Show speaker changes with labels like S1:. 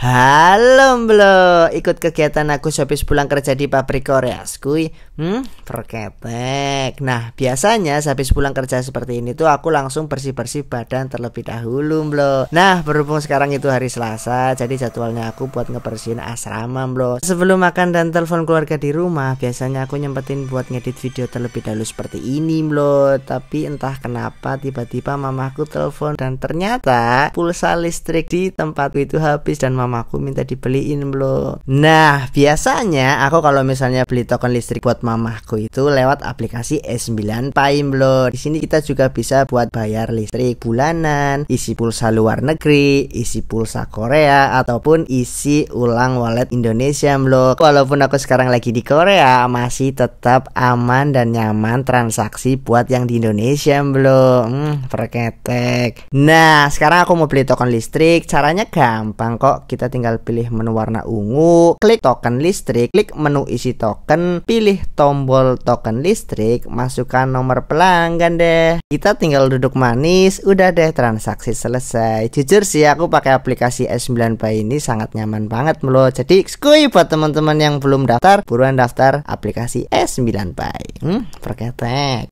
S1: Halo Mblo, ikut kegiatan aku sehabis pulang kerja di pabrik Korea skuy
S2: hmm,
S1: perketek Nah, biasanya habis pulang kerja seperti ini tuh aku langsung bersih-bersih badan terlebih dahulu Mblo Nah, berhubung sekarang itu hari Selasa, jadi jadwalnya aku buat ngebersihin asrama Mblo Sebelum makan dan telepon keluarga di rumah, biasanya aku nyempetin buat ngedit video terlebih dahulu seperti ini Mblo Tapi entah kenapa tiba-tiba mamaku telepon dan ternyata pulsa listrik di tempat itu habis dan mama mamaku minta dibeliin belum nah biasanya aku kalau misalnya beli token listrik buat mamaku itu lewat aplikasi S9 Payme belum di sini kita juga bisa buat bayar listrik bulanan isi pulsa luar negeri isi pulsa Korea ataupun isi ulang wallet Indonesia belum walaupun aku sekarang lagi di Korea masih tetap aman dan nyaman transaksi buat yang di Indonesia belum hmm, perketek nah sekarang aku mau beli token listrik caranya gampang kok kita kita tinggal pilih menu warna ungu klik token listrik klik menu isi token pilih tombol token listrik masukkan nomor pelanggan deh kita tinggal duduk manis udah deh transaksi selesai jujur sih aku pakai aplikasi S9 Pay ini sangat nyaman banget loh jadi skuy buat teman-teman yang belum daftar buruan daftar aplikasi S9 Pay hmm, perketek.